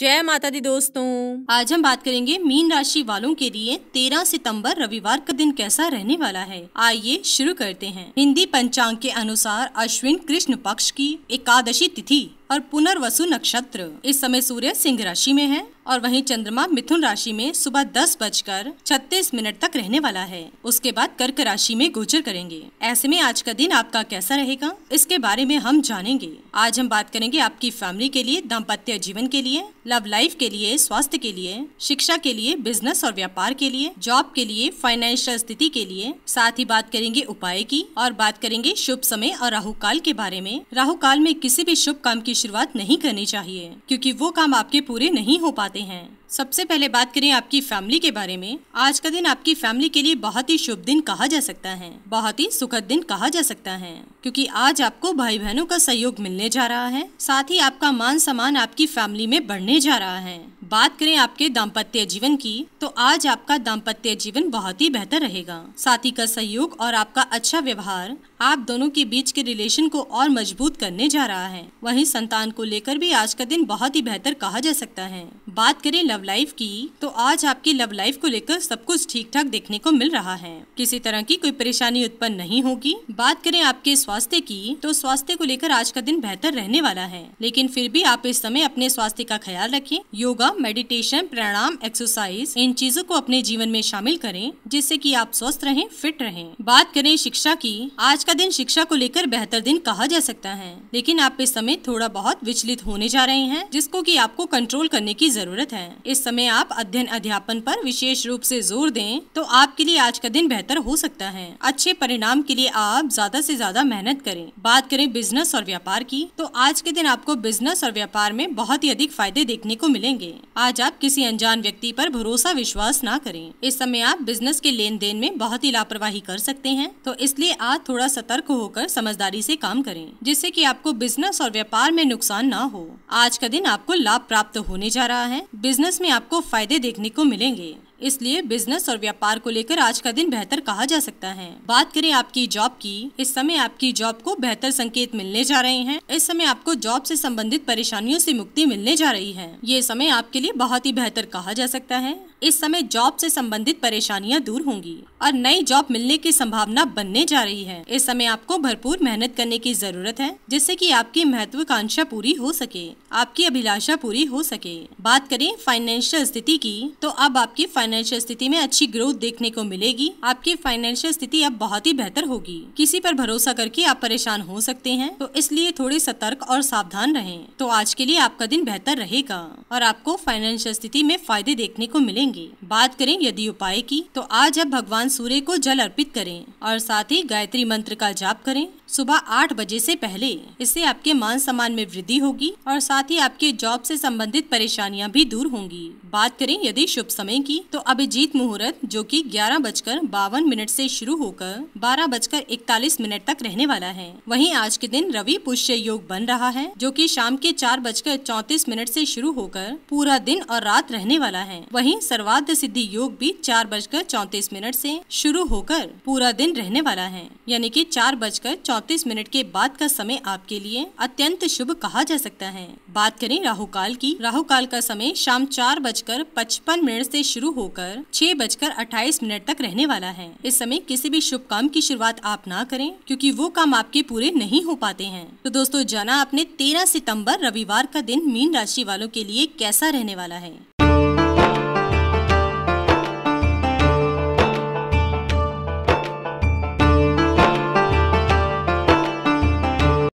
जय माता दी दोस्तों आज हम बात करेंगे मीन राशि वालों के लिए 13 सितंबर रविवार का दिन कैसा रहने वाला है आइए शुरू करते हैं हिंदी पंचांग के अनुसार अश्विन कृष्ण पक्ष की एकादशी तिथि और पुनर्वसु नक्षत्र इस समय सूर्य सिंह राशि में है और वहीं चंद्रमा मिथुन राशि में सुबह दस बजकर छत्तीस मिनट तक रहने वाला है उसके बाद कर्क राशि में गोचर करेंगे ऐसे में आज का दिन आपका कैसा रहेगा इसके बारे में हम जानेंगे आज हम बात करेंगे आपकी फैमिली के लिए दाम्पत्य जीवन के लिए लव लाइफ के लिए स्वास्थ्य के लिए शिक्षा के लिए बिजनेस और व्यापार के लिए जॉब के लिए फाइनेंशियल स्थिति के लिए साथ ही बात करेंगे उपाय की और बात करेंगे शुभ समय और राहु काल के बारे में राहु काल में किसी भी शुभ काम की शुरुआत नहीं करनी चाहिए क्योंकि वो काम आपके पूरे नहीं हो पाते हैं सबसे पहले बात करें आपकी फैमिली के बारे में आज का दिन आपकी फैमिली के लिए बहुत ही शुभ दिन कहा जा सकता है बहुत ही सुखद दिन कहा जा सकता है क्योंकि आज आपको भाई बहनों का सहयोग मिलने जा रहा है साथ ही आपका मान सम्मान आपकी फैमिली में बढ़ने जा रहा है बात करें आपके दाम्पत्य जीवन की तो आज आपका दाम्पत्य जीवन बहुत ही बेहतर रहेगा साथी का सहयोग और आपका अच्छा व्यवहार आप दोनों के बीच के रिलेशन को और मजबूत करने जा रहा है वहीं संतान को लेकर भी आज का दिन बहुत ही बेहतर कहा जा सकता है बात करें लव लाइफ की तो आज आपकी लव लाइफ को लेकर सब कुछ ठीक ठाक देखने को मिल रहा है किसी तरह की कोई परेशानी उत्पन्न नहीं होगी बात करें आपके स्वास्थ्य की तो स्वास्थ्य को लेकर आज का दिन बेहतर रहने वाला है लेकिन फिर भी आप इस समय अपने स्वास्थ्य का ख्याल रखें योगा मेडिटेशन प्राणायाम एक्सरसाइज इन चीजों को अपने जीवन में शामिल करें जिससे की आप स्वस्थ रहें फिट रहें बात करें शिक्षा की आज का दिन शिक्षा को लेकर बेहतर दिन कहा जा सकता है लेकिन आप इस समय थोड़ा बहुत विचलित होने जा रहे हैं जिसको की आपको कंट्रोल करने की जरूरत जरूरत है इस समय आप अध्ययन अध्यापन पर विशेष रूप से जोर दें तो आपके लिए आज का दिन बेहतर हो सकता है अच्छे परिणाम के लिए आप ज्यादा से ज्यादा मेहनत करें बात करें बिजनेस और व्यापार की तो आज के दिन आपको बिजनेस और व्यापार में बहुत ही अधिक फायदे देखने को मिलेंगे आज आप किसी अनजान व्यक्ति पर भरोसा विश्वास न करें इस समय आप बिजनेस के लेन देन में बहुत ही लापरवाही कर सकते हैं तो इसलिए आज थोड़ा सतर्क होकर समझदारी से काम करें जिससे कि आपको बिजनेस और व्यापार में नुकसान ना हो आज का दिन आपको लाभ प्राप्त होने जा रहा है है बिजनेस में आपको फायदे देखने को मिलेंगे इसलिए बिजनेस और व्यापार को लेकर आज का दिन बेहतर कहा जा सकता है बात करें आपकी जॉब की इस समय आपकी जॉब को बेहतर संकेत मिलने जा रहे हैं इस समय आपको जॉब से संबंधित परेशानियों से मुक्ति मिलने जा रही है ये समय आपके लिए बहुत ही बेहतर कहा जा सकता है इस समय जॉब से संबंधित परेशानियां दूर होंगी और नई जॉब मिलने की संभावना बनने जा रही है इस समय आपको भरपूर मेहनत करने की जरूरत है जिससे कि आपकी महत्वाकांक्षा पूरी हो सके आपकी अभिलाषा पूरी हो सके बात करें फाइनेंशियल स्थिति की तो अब आपकी फाइनेंशियल स्थिति में अच्छी ग्रोथ देखने को मिलेगी आपकी फाइनेंशियल स्थिति अब बहुत ही बेहतर होगी किसी पर भरोसा करके आप परेशान हो सकते हैं तो इसलिए थोड़े सतर्क और सावधान रहें तो आज के लिए आपका दिन बेहतर रहेगा और आपको फाइनेंशियल स्थिति में फायदे देखने को मिलेंगे करेंगे बात करें यदि उपाय की तो आज अब भगवान सूर्य को जल अर्पित करें और साथ ही गायत्री मंत्र का जाप करें सुबह आठ बजे से पहले इससे आपके मान सम्मान में वृद्धि होगी और साथ ही आपके जॉब से संबंधित परेशानियां भी दूर होंगी बात करें यदि शुभ समय की तो अभिजीत मुहूर्त जो कि ग्यारह बजकर बावन मिनट से शुरू होकर बारह बजकर इकतालीस मिनट तक रहने वाला है वहीं आज के दिन रवि पुष्य योग बन रहा है जो कि शाम के चार बजकर चौतीस मिनट से शुरू होकर पूरा दिन और रात रहने वाला है वहीं सर्व सर्वाध सिद्धि योग भी चार बजकर चौतीस मिनट से शुरू होकर पूरा दिन रहने वाला है यानी कि चार बजकर चौतीस मिनट के बाद का समय आपके लिए अत्यंत शुभ कहा जा सकता है बात करें राहु काल की राहु काल का समय शाम चार बजकर पचपन मिनट से शुरू होकर छह बजकर अट्ठाईस मिनट तक रहने वाला है इस समय किसी भी शुभ काम की शुरुआत आप ना करें क्योंकि वो काम आपके पूरे नहीं हो पाते हैं तो दोस्तों जाना आपने तेरह सितम्बर रविवार का दिन मीन राशि वालों के लिए कैसा रहने वाला है